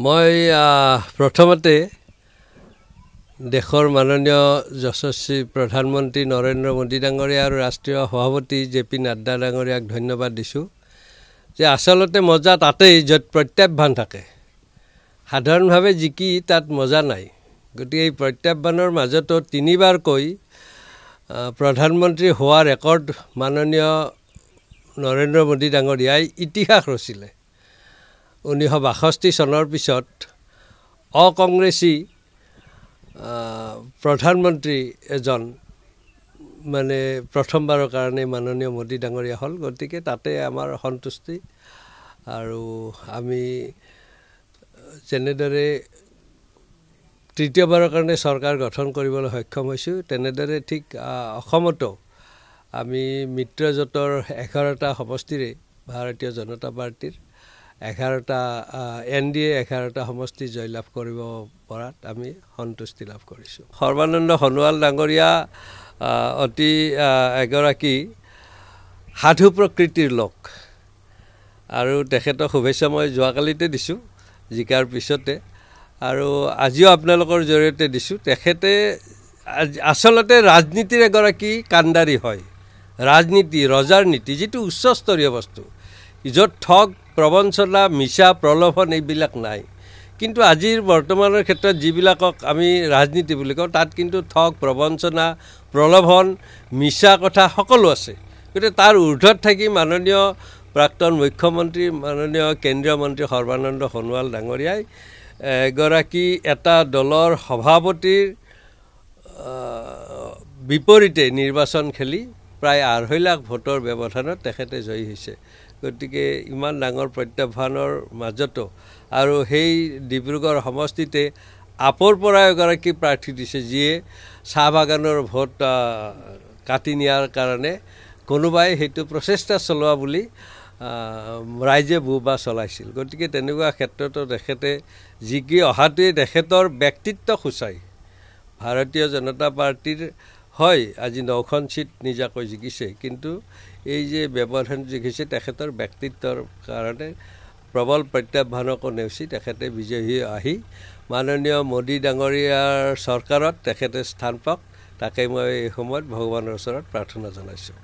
মই প্ৰথমতে দেশৰ মাননীয় যশস্বী প্ৰধানমন্ত্ৰী নৰেন্দ্ৰ মোদী ডাঙৰীয়া আৰু ৰাষ্ট্ৰীয় সভাপতি জে পি নাড্ডা ডাঙৰীয়াক ধন্যবাদ দিছোঁ যে আচলতে মজা তাতেই য'ত প্ৰত্যাহ্বান থাকে সাধাৰণভাৱে জিকি তাত মজা নাই গতিকে এই প্ৰত্যাহ্বানৰ মাজতো তিনিবাৰকৈ প্ৰধানমন্ত্ৰী হোৱা ৰেকৰ্ড মাননীয় নৰেন্দ্ৰ মোদী ডাঙৰীয়াই ইতিহাস ৰচিলে ঊনৈছশ বাষষ্ঠি চনৰ পিছত অকংগ্ৰেছী প্ৰধানমন্ত্ৰী এজন মানে প্ৰথমবাৰৰ কাৰণে মাননীয় মোদী ডাঙৰীয়া হ'ল গতিকে তাতে আমাৰ সন্তুষ্টি আৰু আমি যেনেদৰে তৃতীয়বাৰৰ কাৰণে চৰকাৰ গঠন কৰিবলৈ সক্ষম হৈছোঁ তেনেদৰে ঠিক অসমতো আমি মিত্ৰজোঁটৰ এঘাৰটা সমষ্টিৰে ভাৰতীয় জনতা পাৰ্টীৰ এঘাৰটা এন ডি এ এঘাৰটা সমষ্টি জয়লাভ কৰিব পৰাত আমি সন্তুষ্টি লাভ কৰিছোঁ সৰ্বানন্দ সোণোৱাল ডাঙৰীয়া অতি এগৰাকী সাধু প্ৰকৃতিৰ লোক আৰু তেখেতক শুভেচ্ছা মই যোৱাকালিতে দিছোঁ জিকাৰ পিছতে আৰু আজিও আপোনালোকৰ জৰিয়তে দিছোঁ তেখেতে আচলতে ৰাজনীতিৰ এগৰাকী কাণ্ডাৰী হয় ৰাজনীতি ৰজাৰ নীতি যিটো উচ্চস্তৰীয় বস্তু য'ত ঠগ প্ৰবঞ্চনা মিছা প্ৰলোভন এইবিলাক নাই কিন্তু আজিৰ বৰ্তমানৰ ক্ষেত্ৰত যিবিলাকক আমি ৰাজনীতি বুলি কওঁ তাত কিন্তু ঠগ প্ৰবঞ্চনা প্ৰলোভন মিছা কথা সকলো আছে গতিকে তাৰ ঊৰ্ধত থাকি মাননীয় প্ৰাক্তন মুখ্যমন্ত্ৰী মাননীয় কেন্দ্ৰীয় মন্ত্ৰী সৰ্বানন্দ সোণোৱাল ডাঙৰীয়াই এগৰাকী এটা দলৰ সভাপতিৰ বিপৰীতে নিৰ্বাচন খেলি প্ৰায় আঢ়ৈ লাখ ভোটৰ ব্যৱধানত তেখেতে জয়ী হৈছে গতিকে ইমান ডাঙৰ প্ৰত্যাহ্বানৰ মাজতো আৰু সেই ডিব্ৰুগড় সমষ্টিতে আপৰ পৰা এগৰাকী প্ৰাৰ্থী দিছে যিয়ে চাহ বাগানৰ ভোট কাটি নিয়াৰ কাৰণে কোনোবাই সেইটো প্ৰচেষ্টা চলোৱা বুলি ৰাইজে বোবা চলাইছিল গতিকে তেনেকুৱা ক্ষেত্ৰতো তেখেতে জিকি অহাটোৱে তেখেতৰ ব্যক্তিত্ব সূচায় ভাৰতীয় জনতা পাৰ্টীৰ হয় আজি নখন চিট নিজাকৈ জিকিছে কিন্তু এই যে ব্যৱধান জিকিছে তেখেতৰ ব্যক্তিত্বৰ কাৰণে প্ৰবল প্ৰত্যাহ্বানকো নেওচি তেখেতে বিজয়ী আহি মাননীয় মোদী ডাঙৰীয়াৰ চৰকাৰত তেখেতে স্থান পাওক তাকে মই এই সময়ত ভগৱানৰ ওচৰত প্ৰাৰ্থনা জনাইছোঁ